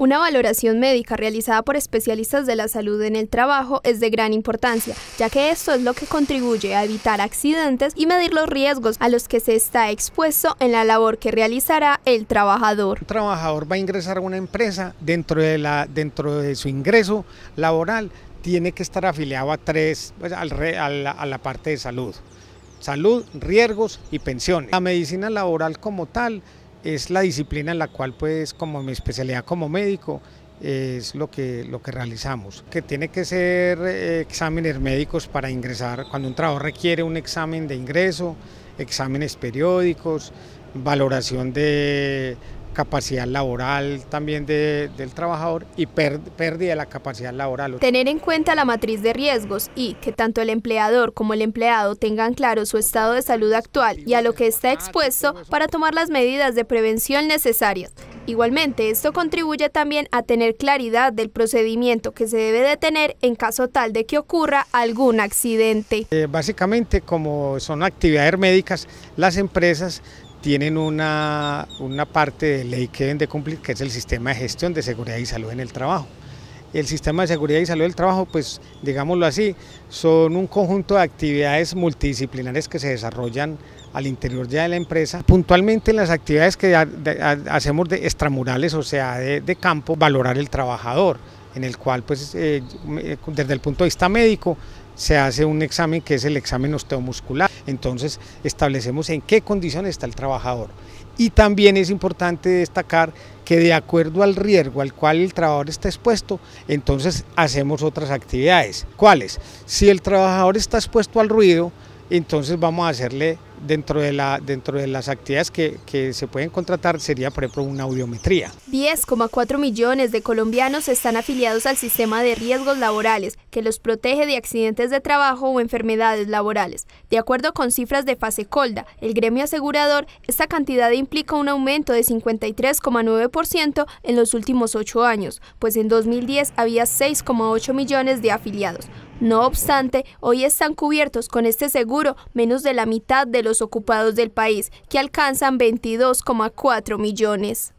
Una valoración médica realizada por especialistas de la salud en el trabajo es de gran importancia, ya que esto es lo que contribuye a evitar accidentes y medir los riesgos a los que se está expuesto en la labor que realizará el trabajador. Un trabajador va a ingresar a una empresa, dentro de, su ingreso laboral tiene que estar afiliado a tres, pues, a la parte de salud. Salud, riesgos y pensiones. La medicina laboral como tal es la disciplina en la cual pues como mi especialidad como médico es lo que, lo que realizamos, que tiene que ser eh, exámenes médicos para ingresar, cuando un trabajo requiere un examen de ingreso, exámenes periódicos, valoración de capacidad laboral también del trabajador y pérdida de la capacidad laboral. Tener en cuenta la matriz de riesgos y que tanto el empleador como el empleado tengan claro su estado de salud actual y a lo que está expuesto para tomar las medidas de prevención necesarias. Igualmente, esto contribuye también a tener claridad del procedimiento que se debe de tener en caso tal de que ocurra algún accidente. Eh, básicamente, como son actividades médicas, las empresas tienen una, parte de ley que deben de cumplir, que es el sistema de gestión de seguridad y salud en el trabajo. El sistema de seguridad y salud del trabajo, pues digámoslo así, son un conjunto de actividades multidisciplinares que se desarrollan al interior ya de la empresa. Puntualmente en las actividades que hacemos de extramurales, o sea, de campo, valorar el trabajador, en el cual pues eh, desde el punto de vista médico se hace un examen que es el examen osteomuscular. Entonces establecemos en qué condiciones está el trabajador. Y también es importante destacar que de acuerdo al riesgo al cual el trabajador está expuesto, entonces hacemos otras actividades. ¿Cuáles? Si el trabajador está expuesto al ruido, entonces vamos a hacerle dentro de, la, dentro de las actividades que, que se pueden contratar sería, por ejemplo, una audiometría. 10,4 millones de colombianos están afiliados al sistema de riesgos laborales, que los protege de accidentes de trabajo o enfermedades laborales. De acuerdo con cifras de Fase Colda, el gremio asegurador, esta cantidad implica un aumento de 53,9% en los últimos ocho años, pues en 2010 había 6,8 millones de afiliados. No obstante, hoy están cubiertos con este seguro menos de la mitad de los ocupados del país, que alcanzan 22,4 millones.